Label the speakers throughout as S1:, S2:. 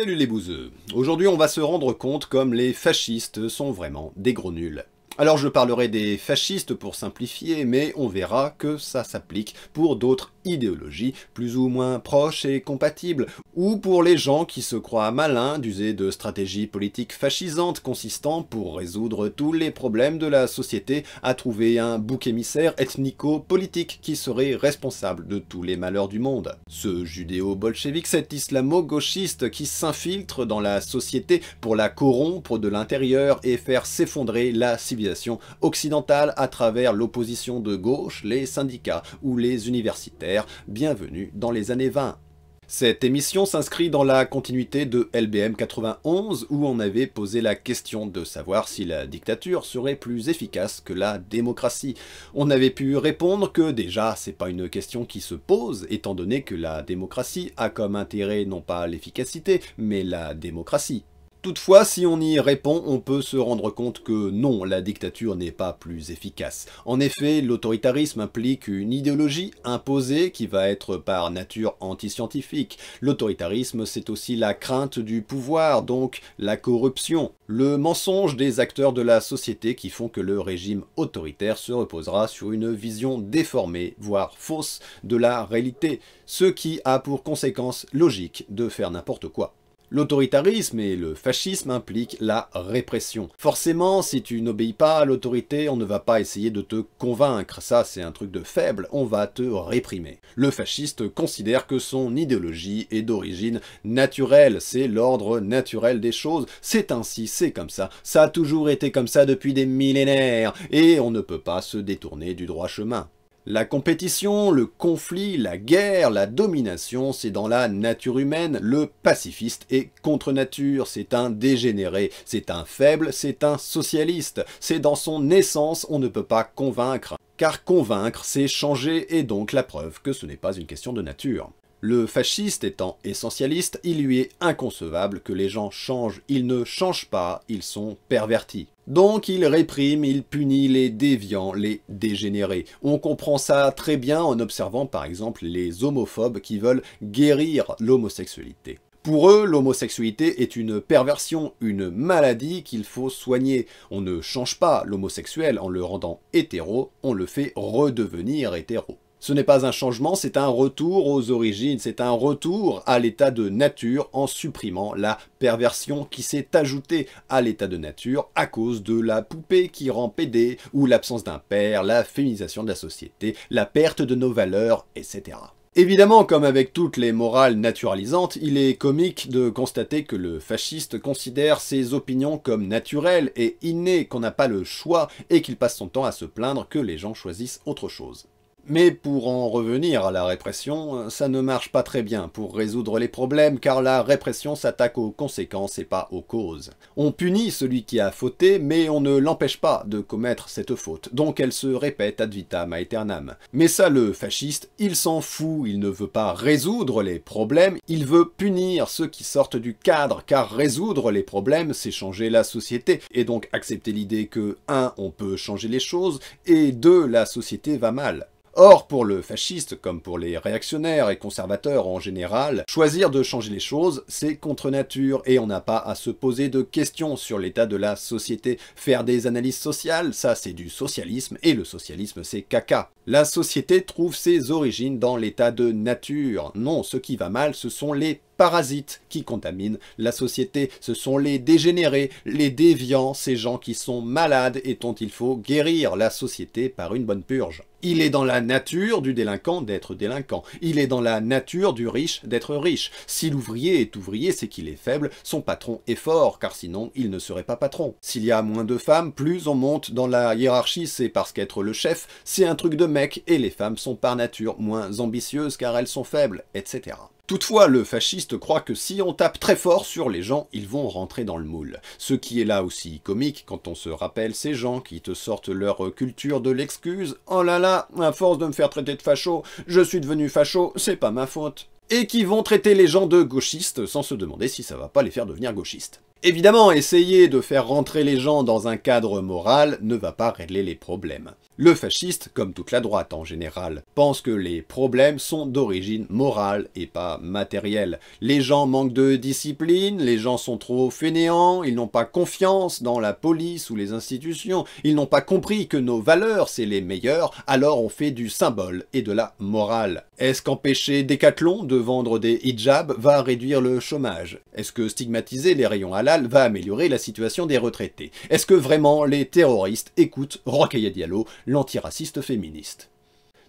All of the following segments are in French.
S1: Salut les bouseux Aujourd'hui on va se rendre compte comme les fascistes sont vraiment des gros nuls. Alors je parlerai des fascistes pour simplifier, mais on verra que ça s'applique pour d'autres idéologies plus ou moins proches et compatibles, ou pour les gens qui se croient malins d'user de stratégies politiques fascisantes consistant pour résoudre tous les problèmes de la société à trouver un bouc émissaire ethnico-politique qui serait responsable de tous les malheurs du monde. Ce judéo-bolchevique, cet islamo-gauchiste qui s'infiltre dans la société pour la corrompre de l'intérieur et faire s'effondrer la civilisation occidentale à travers l'opposition de gauche, les syndicats ou les universitaires. Bienvenue dans les années 20. Cette émission s'inscrit dans la continuité de LBM 91 où on avait posé la question de savoir si la dictature serait plus efficace que la démocratie. On avait pu répondre que déjà c'est pas une question qui se pose étant donné que la démocratie a comme intérêt non pas l'efficacité mais la démocratie. Toutefois, si on y répond, on peut se rendre compte que non, la dictature n'est pas plus efficace. En effet, l'autoritarisme implique une idéologie imposée qui va être par nature anti-scientifique. L'autoritarisme, c'est aussi la crainte du pouvoir, donc la corruption, le mensonge des acteurs de la société qui font que le régime autoritaire se reposera sur une vision déformée, voire fausse, de la réalité, ce qui a pour conséquence logique de faire n'importe quoi. L'autoritarisme et le fascisme impliquent la répression. Forcément, si tu n'obéis pas à l'autorité, on ne va pas essayer de te convaincre, ça c'est un truc de faible, on va te réprimer. Le fasciste considère que son idéologie est d'origine naturelle, c'est l'ordre naturel des choses, c'est ainsi, c'est comme ça, ça a toujours été comme ça depuis des millénaires, et on ne peut pas se détourner du droit chemin. La compétition, le conflit, la guerre, la domination, c'est dans la nature humaine, le pacifiste est contre nature, c'est un dégénéré, c'est un faible, c'est un socialiste, c'est dans son essence, on ne peut pas convaincre. Car convaincre, c'est changer, et donc la preuve que ce n'est pas une question de nature. Le fasciste étant essentialiste, il lui est inconcevable que les gens changent, ils ne changent pas, ils sont pervertis. Donc il réprime, il punit les déviants, les dégénérés. On comprend ça très bien en observant par exemple les homophobes qui veulent guérir l'homosexualité. Pour eux, l'homosexualité est une perversion, une maladie qu'il faut soigner. On ne change pas l'homosexuel en le rendant hétéro, on le fait redevenir hétéro. Ce n'est pas un changement, c'est un retour aux origines, c'est un retour à l'état de nature en supprimant la perversion qui s'est ajoutée à l'état de nature à cause de la poupée qui rend pédé, ou l'absence d'un père, la féminisation de la société, la perte de nos valeurs, etc. Évidemment, comme avec toutes les morales naturalisantes, il est comique de constater que le fasciste considère ses opinions comme naturelles et innées, qu'on n'a pas le choix et qu'il passe son temps à se plaindre que les gens choisissent autre chose. Mais pour en revenir à la répression, ça ne marche pas très bien pour résoudre les problèmes car la répression s'attaque aux conséquences et pas aux causes. On punit celui qui a fauté mais on ne l'empêche pas de commettre cette faute, donc elle se répète ad vitam aeternam. Mais ça le fasciste, il s'en fout, il ne veut pas résoudre les problèmes, il veut punir ceux qui sortent du cadre car résoudre les problèmes c'est changer la société et donc accepter l'idée que 1 on peut changer les choses et 2 la société va mal. Or, pour le fasciste, comme pour les réactionnaires et conservateurs en général, choisir de changer les choses, c'est contre nature, et on n'a pas à se poser de questions sur l'état de la société. Faire des analyses sociales, ça c'est du socialisme, et le socialisme c'est caca. La société trouve ses origines dans l'état de nature. Non, ce qui va mal, ce sont les parasites qui contaminent la société. Ce sont les dégénérés, les déviants, ces gens qui sont malades et dont il faut guérir la société par une bonne purge. Il est dans la nature du délinquant d'être délinquant. Il est dans la nature du riche d'être riche. Si l'ouvrier est ouvrier, c'est qu'il est faible, son patron est fort, car sinon il ne serait pas patron. S'il y a moins de femmes, plus on monte dans la hiérarchie, c'est parce qu'être le chef, c'est un truc de mec, et les femmes sont par nature moins ambitieuses car elles sont faibles, etc. Toutefois, le fasciste croit que si on tape très fort sur les gens, ils vont rentrer dans le moule. Ce qui est là aussi comique quand on se rappelle ces gens qui te sortent leur culture de l'excuse « Oh là là, à force de me faire traiter de facho, je suis devenu facho, c'est pas ma faute » et qui vont traiter les gens de gauchistes sans se demander si ça va pas les faire devenir gauchistes. Évidemment, essayer de faire rentrer les gens dans un cadre moral ne va pas régler les problèmes. Le fasciste, comme toute la droite en général, pense que les problèmes sont d'origine morale et pas matérielle. Les gens manquent de discipline, les gens sont trop fainéants, ils n'ont pas confiance dans la police ou les institutions, ils n'ont pas compris que nos valeurs c'est les meilleures, alors on fait du symbole et de la morale. Est-ce qu'empêcher Decathlon de vendre des hijabs va réduire le chômage Est-ce que stigmatiser les rayons halal va améliorer la situation des retraités Est-ce que vraiment les terroristes écoutent Rokhaya Diallo l'antiraciste féministe.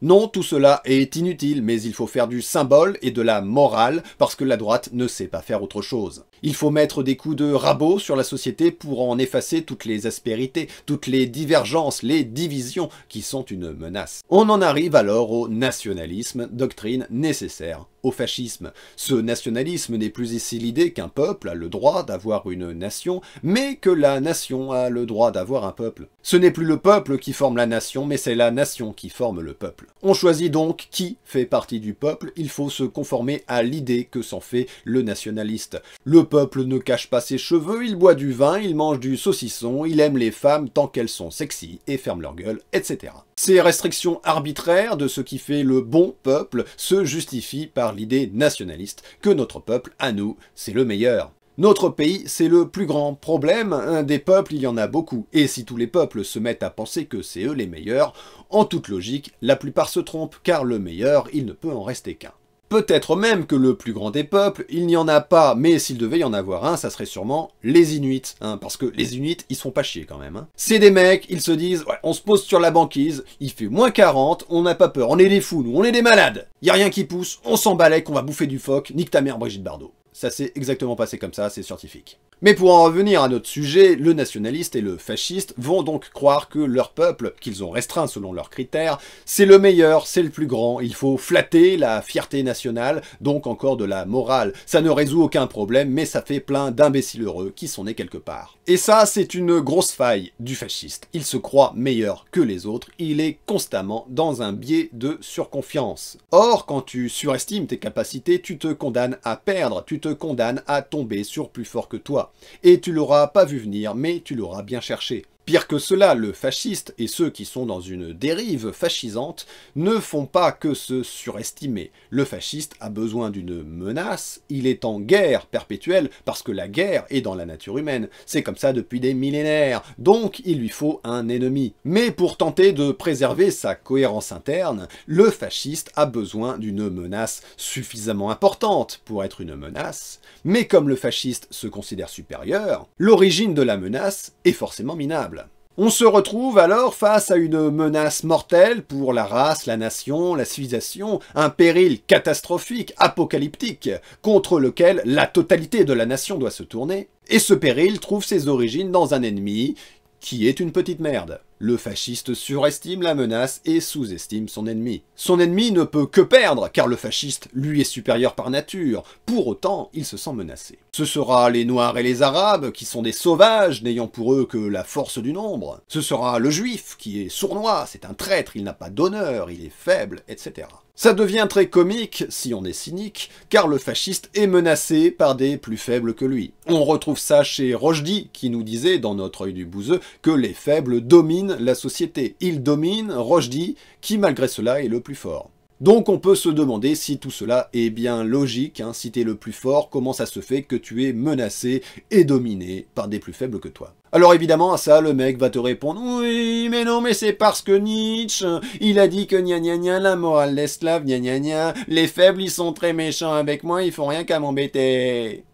S1: Non, tout cela est inutile, mais il faut faire du symbole et de la morale, parce que la droite ne sait pas faire autre chose. Il faut mettre des coups de rabot sur la société pour en effacer toutes les aspérités, toutes les divergences, les divisions qui sont une menace. On en arrive alors au nationalisme, doctrine nécessaire au fascisme. Ce nationalisme n'est plus ici l'idée qu'un peuple a le droit d'avoir une nation, mais que la nation a le droit d'avoir un peuple. Ce n'est plus le peuple qui forme la nation, mais c'est la nation qui forme le peuple. On choisit donc qui fait partie du peuple, il faut se conformer à l'idée que s'en fait le nationaliste peuple ne cache pas ses cheveux, il boit du vin, il mange du saucisson, il aime les femmes tant qu'elles sont sexy et ferme leur gueule, etc. Ces restrictions arbitraires de ce qui fait le bon peuple se justifient par l'idée nationaliste que notre peuple, à nous, c'est le meilleur. Notre pays, c'est le plus grand problème, un des peuples, il y en a beaucoup, et si tous les peuples se mettent à penser que c'est eux les meilleurs, en toute logique, la plupart se trompent, car le meilleur, il ne peut en rester qu'un. Peut-être même que le plus grand des peuples, il n'y en a pas, mais s'il devait y en avoir un, ça serait sûrement les Inuits, hein, parce que les Inuits, ils sont pas chiés quand même. Hein. C'est des mecs, ils se disent, ouais, on se pose sur la banquise, il fait moins 40, on n'a pas peur, on est des fous, nous, on est des malades. Y a rien qui pousse, on s'en qu'on va bouffer du phoque, nique ta mère Brigitte Bardot. Ça s'est exactement passé comme ça, c'est scientifique. Mais pour en revenir à notre sujet, le nationaliste et le fasciste vont donc croire que leur peuple, qu'ils ont restreint selon leurs critères, c'est le meilleur, c'est le plus grand, il faut flatter la fierté nationale, donc encore de la morale. Ça ne résout aucun problème, mais ça fait plein d'imbéciles heureux qui sont nés quelque part. Et ça, c'est une grosse faille du fasciste. Il se croit meilleur que les autres, il est constamment dans un biais de surconfiance. Or, quand tu surestimes tes capacités, tu te condamnes à perdre, tu te condamnes à tomber sur plus fort que toi. Et tu l'auras pas vu venir, mais tu l'auras bien cherché. Pire que cela, le fasciste et ceux qui sont dans une dérive fascisante ne font pas que se surestimer. Le fasciste a besoin d'une menace, il est en guerre perpétuelle parce que la guerre est dans la nature humaine. C'est comme ça depuis des millénaires, donc il lui faut un ennemi. Mais pour tenter de préserver sa cohérence interne, le fasciste a besoin d'une menace suffisamment importante pour être une menace, mais comme le fasciste se considère supérieur, l'origine de la menace est forcément minable. On se retrouve alors face à une menace mortelle pour la race, la nation, la civilisation, un péril catastrophique, apocalyptique, contre lequel la totalité de la nation doit se tourner, et ce péril trouve ses origines dans un ennemi qui est une petite merde. Le fasciste surestime la menace et sous-estime son ennemi. Son ennemi ne peut que perdre, car le fasciste lui est supérieur par nature. Pour autant, il se sent menacé. Ce sera les Noirs et les Arabes, qui sont des sauvages, n'ayant pour eux que la force du nombre. Ce sera le Juif, qui est sournois, c'est un traître, il n'a pas d'honneur, il est faible, etc. Ça devient très comique, si on est cynique, car le fasciste est menacé par des plus faibles que lui. On retrouve ça chez Rochdy, qui nous disait, dans notre œil du bouzeux que les faibles dominent la société. Il domine dit, qui malgré cela est le plus fort. Donc on peut se demander si tout cela est bien logique, hein. si t'es le plus fort, comment ça se fait que tu es menacé et dominé par des plus faibles que toi. Alors évidemment à ça le mec va te répondre « Oui, mais non, mais c'est parce que Nietzsche, il a dit que gna gna gna, la morale des gna gna gna, les faibles ils sont très méchants avec moi, ils font rien qu'à m'embêter »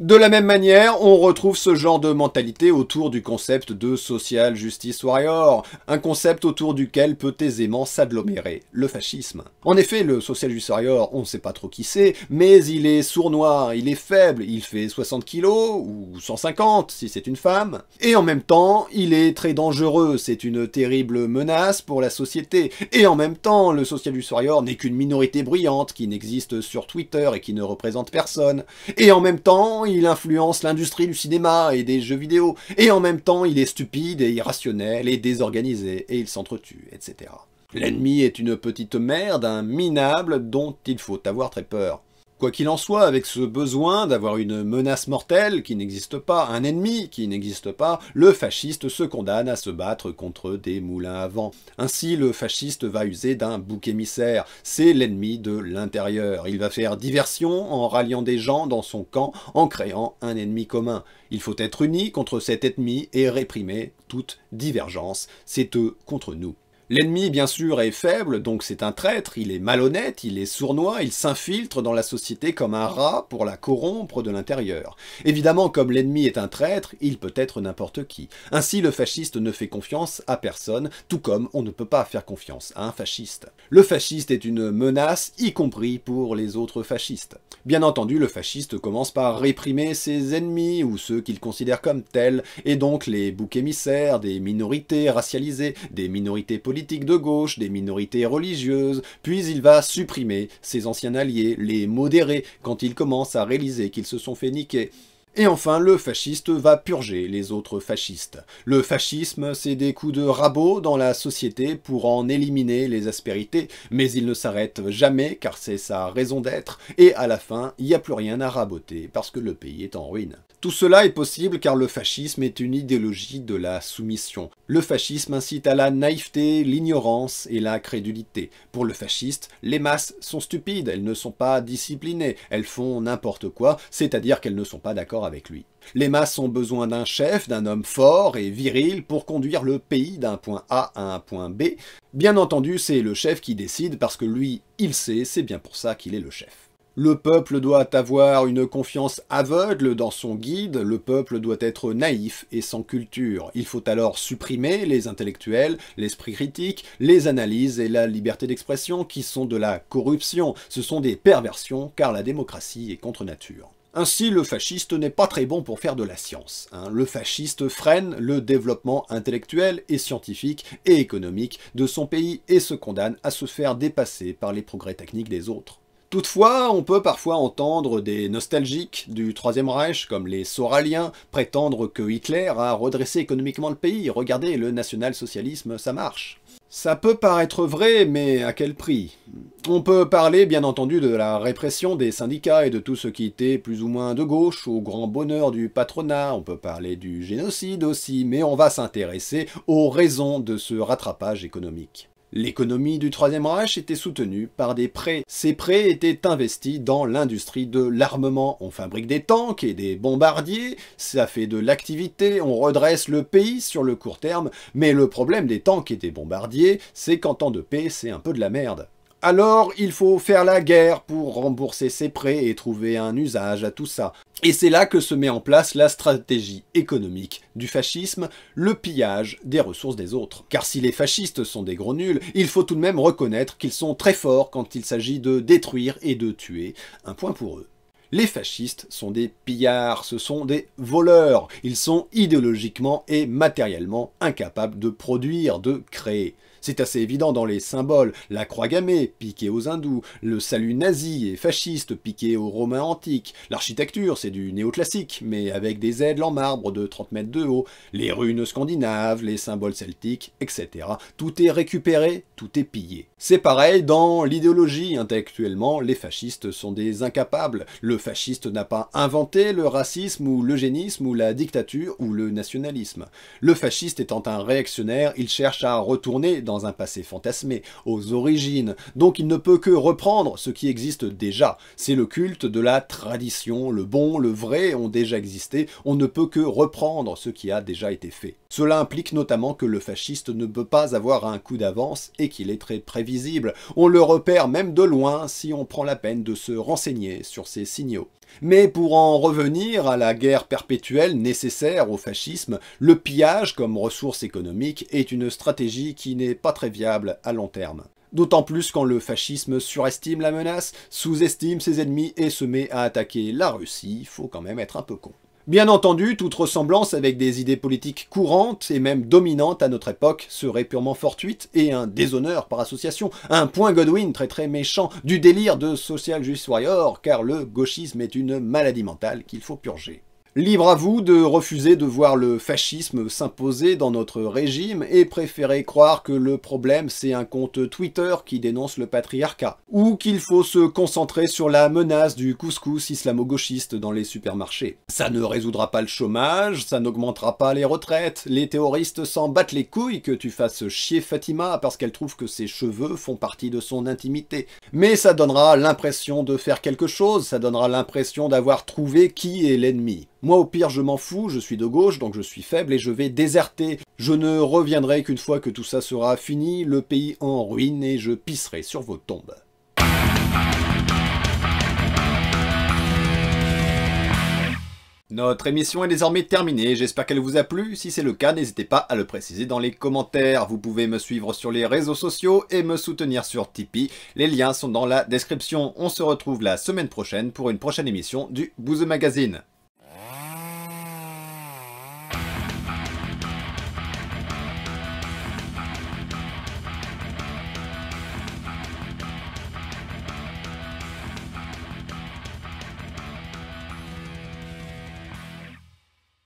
S1: De la même manière, on retrouve ce genre de mentalité autour du concept de social justice warrior, un concept autour duquel peut aisément s'agglomérer le fascisme. En effet, le social justice warrior, on ne sait pas trop qui c'est, mais il est sournois, il est faible, il fait 60 kilos, ou 150 si c'est une femme, et en même temps, il est très dangereux, c'est une terrible menace pour la société, et en même temps, le social justice warrior n'est qu'une minorité bruyante qui n'existe sur Twitter et qui ne représente personne, et en même temps, il influence l'industrie du cinéma et des jeux vidéo, et en même temps il est stupide et irrationnel et désorganisé, et il s'entretue, etc. L'ennemi est une petite merde, un minable dont il faut avoir très peur. Quoi qu'il en soit, avec ce besoin d'avoir une menace mortelle qui n'existe pas, un ennemi qui n'existe pas, le fasciste se condamne à se battre contre des moulins à vent. Ainsi, le fasciste va user d'un bouc émissaire, c'est l'ennemi de l'intérieur. Il va faire diversion en ralliant des gens dans son camp, en créant un ennemi commun. Il faut être uni contre cet ennemi et réprimer toute divergence. C'est eux contre nous. L'ennemi, bien sûr, est faible, donc c'est un traître, il est malhonnête, il est sournois, il s'infiltre dans la société comme un rat pour la corrompre de l'intérieur. Évidemment, comme l'ennemi est un traître, il peut être n'importe qui. Ainsi, le fasciste ne fait confiance à personne, tout comme on ne peut pas faire confiance à un fasciste. Le fasciste est une menace, y compris pour les autres fascistes. Bien entendu, le fasciste commence par réprimer ses ennemis ou ceux qu'il considère comme tels, et donc les boucs émissaires des minorités racialisées, des minorités politiques, de gauche, des minorités religieuses, puis il va supprimer ses anciens alliés, les modérés, quand il commence à réaliser qu'ils se sont fait niquer. Et enfin, le fasciste va purger les autres fascistes. Le fascisme, c'est des coups de rabot dans la société pour en éliminer les aspérités, mais il ne s'arrête jamais car c'est sa raison d'être, et à la fin, il n'y a plus rien à raboter parce que le pays est en ruine. Tout cela est possible car le fascisme est une idéologie de la soumission. Le fascisme incite à la naïveté, l'ignorance et la crédulité. Pour le fasciste, les masses sont stupides, elles ne sont pas disciplinées, elles font n'importe quoi, c'est-à-dire qu'elles ne sont pas d'accord avec lui. Les masses ont besoin d'un chef, d'un homme fort et viril pour conduire le pays d'un point A à un point B. Bien entendu, c'est le chef qui décide parce que lui, il sait, c'est bien pour ça qu'il est le chef. Le peuple doit avoir une confiance aveugle dans son guide, le peuple doit être naïf et sans culture. Il faut alors supprimer les intellectuels, l'esprit critique, les analyses et la liberté d'expression qui sont de la corruption. Ce sont des perversions car la démocratie est contre nature. Ainsi, le fasciste n'est pas très bon pour faire de la science. Hein. Le fasciste freine le développement intellectuel et scientifique et économique de son pays et se condamne à se faire dépasser par les progrès techniques des autres. Toutefois, on peut parfois entendre des nostalgiques du Troisième Reich, comme les Soraliens, prétendre que Hitler a redressé économiquement le pays. Regardez, le national-socialisme, ça marche. Ça peut paraître vrai, mais à quel prix On peut parler, bien entendu, de la répression des syndicats et de tout ce qui était plus ou moins de gauche, au grand bonheur du patronat, on peut parler du génocide aussi, mais on va s'intéresser aux raisons de ce rattrapage économique. L'économie du Troisième Reich était soutenue par des prêts. Ces prêts étaient investis dans l'industrie de l'armement. On fabrique des tanks et des bombardiers, ça fait de l'activité, on redresse le pays sur le court terme, mais le problème des tanks et des bombardiers, c'est qu'en temps de paix, c'est un peu de la merde. Alors il faut faire la guerre pour rembourser ses prêts et trouver un usage à tout ça. Et c'est là que se met en place la stratégie économique du fascisme, le pillage des ressources des autres. Car si les fascistes sont des gros nuls, il faut tout de même reconnaître qu'ils sont très forts quand il s'agit de détruire et de tuer. Un point pour eux. Les fascistes sont des pillards, ce sont des voleurs. Ils sont idéologiquement et matériellement incapables de produire, de créer. C'est assez évident dans les symboles, la croix gammée, piquée aux hindous, le salut nazi et fasciste, piqué aux romains antiques, l'architecture, c'est du néoclassique, mais avec des ailes en marbre de 30 mètres de haut, les runes scandinaves, les symboles celtiques, etc. Tout est récupéré, tout est pillé. C'est pareil dans l'idéologie, intellectuellement, les fascistes sont des incapables. Le fasciste n'a pas inventé le racisme ou l'eugénisme ou la dictature ou le nationalisme. Le fasciste étant un réactionnaire, il cherche à retourner dans un passé fantasmé, aux origines, donc il ne peut que reprendre ce qui existe déjà. C'est le culte de la tradition, le bon, le vrai ont déjà existé, on ne peut que reprendre ce qui a déjà été fait. Cela implique notamment que le fasciste ne peut pas avoir un coup d'avance et qu'il est très prévisible. On le repère même de loin si on prend la peine de se renseigner sur ses signaux. Mais pour en revenir à la guerre perpétuelle nécessaire au fascisme, le pillage comme ressource économique est une stratégie qui n'est pas très viable à long terme. D'autant plus quand le fascisme surestime la menace, sous-estime ses ennemis et se met à attaquer la Russie, faut quand même être un peu con. Bien entendu, toute ressemblance avec des idées politiques courantes et même dominantes à notre époque serait purement fortuite et un déshonneur par association, un point Godwin très très méchant du délire de social justice warrior, car le gauchisme est une maladie mentale qu'il faut purger. Libre à vous de refuser de voir le fascisme s'imposer dans notre régime et préférer croire que le problème c'est un compte Twitter qui dénonce le patriarcat, ou qu'il faut se concentrer sur la menace du couscous islamo-gauchiste dans les supermarchés. Ça ne résoudra pas le chômage, ça n'augmentera pas les retraites, les terroristes s'en battent les couilles que tu fasses chier Fatima parce qu'elle trouve que ses cheveux font partie de son intimité. Mais ça donnera l'impression de faire quelque chose, ça donnera l'impression d'avoir trouvé qui est l'ennemi. Moi, au pire, je m'en fous, je suis de gauche, donc je suis faible et je vais déserter. Je ne reviendrai qu'une fois que tout ça sera fini, le pays en ruine et je pisserai sur vos tombes. Notre émission est désormais terminée, j'espère qu'elle vous a plu. Si c'est le cas, n'hésitez pas à le préciser dans les commentaires. Vous pouvez me suivre sur les réseaux sociaux et me soutenir sur Tipeee. Les liens sont dans la description. On se retrouve la semaine prochaine pour une prochaine émission du bouze Magazine.